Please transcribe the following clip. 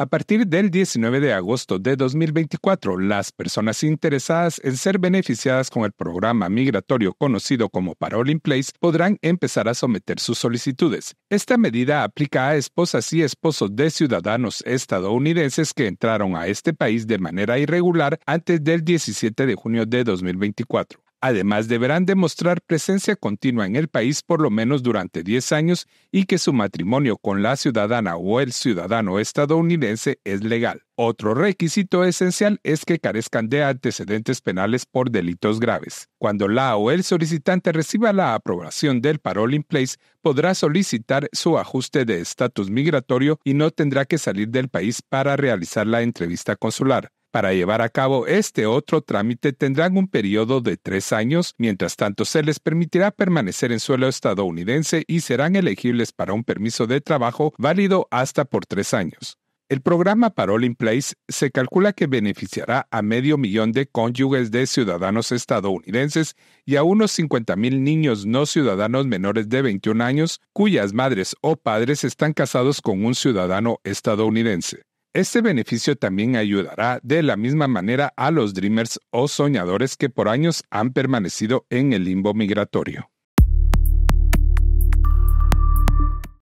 A partir del 19 de agosto de 2024, las personas interesadas en ser beneficiadas con el programa migratorio conocido como Parole in Place podrán empezar a someter sus solicitudes. Esta medida aplica a esposas y esposos de ciudadanos estadounidenses que entraron a este país de manera irregular antes del 17 de junio de 2024. Además, deberán demostrar presencia continua en el país por lo menos durante 10 años y que su matrimonio con la ciudadana o el ciudadano estadounidense es legal. Otro requisito esencial es que carezcan de antecedentes penales por delitos graves. Cuando la o el solicitante reciba la aprobación del Parole in Place, podrá solicitar su ajuste de estatus migratorio y no tendrá que salir del país para realizar la entrevista consular. Para llevar a cabo este otro trámite tendrán un periodo de tres años, mientras tanto se les permitirá permanecer en suelo estadounidense y serán elegibles para un permiso de trabajo válido hasta por tres años. El programa Parole in Place se calcula que beneficiará a medio millón de cónyuges de ciudadanos estadounidenses y a unos 50.000 niños no ciudadanos menores de 21 años cuyas madres o padres están casados con un ciudadano estadounidense. Este beneficio también ayudará de la misma manera a los dreamers o soñadores que por años han permanecido en el limbo migratorio.